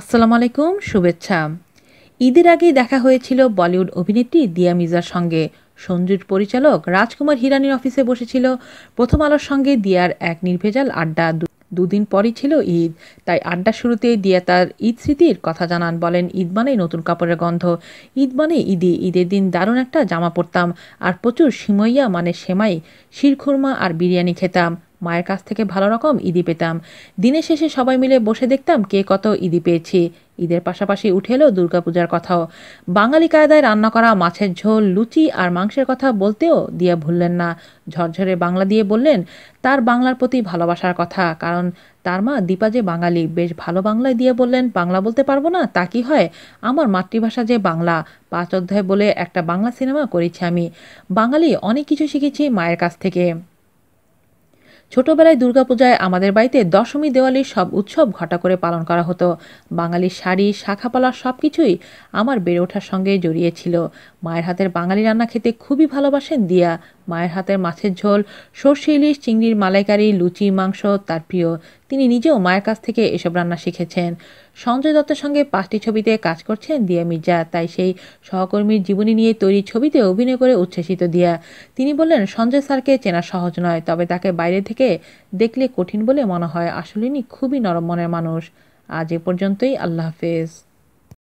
আসসালামু আলাইকুম শুভেচ্ছা ঈদের আগেই দেখা হয়েছিল বলিউড অভিনেত্রী দিয়া মির্জার সঙ্গে সঞ্জুর পরিচালক রাজকুমার হিরানির অফিসে বসেছিল প্রথম আলোর সঙ্গে দিয়ার এক নির্ভেজাল আড্ডা দুদিন পরই ছিল ঈদ তাই আড্ডা শুরুতেই দিয়া তার ঈদ স্মৃতির কথা জানান বলেন ঈদ মানেই নতুন কাপড়ের গন্ধ ঈদ মানে ঈদি ঈদের দিন দারুণ একটা জামা পরতাম আর প্রচুর সিমইয়া মানে সেমাই শিরখুরমা আর বিরিয়ানি খেতাম মায়ের কাছ থেকে ভালো রকম ইদি পেতাম দিনের শেষে সবাই মিলে বসে দেখতাম কে কত ইদি পেয়েছে ঈদের পাশাপাশি উঠে এলো দুর্গাপূজার কথাও বাঙালি কায়দায় রান্না করা মাছের ঝোল লুচি আর মাংসের কথা বলতেও দিয়া ভুললেন না ঝরঝরে বাংলা দিয়ে বললেন তার বাংলার প্রতি ভালোবাসার কথা কারণ তার মা দীপা যে বাঙালি বেশ ভালো বাংলায় দিয়ে বললেন বাংলা বলতে পারবো না তা কি হয় আমার মাতৃভাষা যে বাংলা পাঁচ অধ্যায় বলে একটা বাংলা সিনেমা করেছি আমি বাঙালি অনেক কিছু শিখেছি মায়ের কাছ থেকে ছোটবেলায় দুর্গাপূজায় আমাদের বাড়িতে দশমী দেওয়ালির সব উৎসব ঘটা করে পালন করা হতো বাঙালির শাড়ি শাখাপালা সব কিছুই আমার বেড়ে ওঠার সঙ্গে জড়িয়ে ছিল মায়ের হাতের বাঙালি রান্না খেতে খুবই ভালোবাসেন দিয়া মায়ের হাতের মাছের ঝোল সর্ষে ইলিশ চিংড়ির মালাইকারি লুচি মাংস তার প্রিয় তিনি নিজেও মায়ের কাছ থেকে এসব রান্না শিখেছেন সঞ্জয় দত্তের সঙ্গে পাঁচটি ছবিতে কাজ করছেন দিয়া মির্জা তাই সেই সহকর্মীর জীবনী নিয়ে তৈরি ছবিতে অভিনয় করে উচ্ছ্বসিত দিয়া তিনি বললেন সঞ্জয় স্যারকে চেনা সহজ নয় তবে তাকে বাইরে থেকে থেকে দেখলে কঠিন বলে মনে হয় আসলেনি খুবই নরম মনের মানুষ আজ এ পর্যন্তই আল্লাহ হাফেজ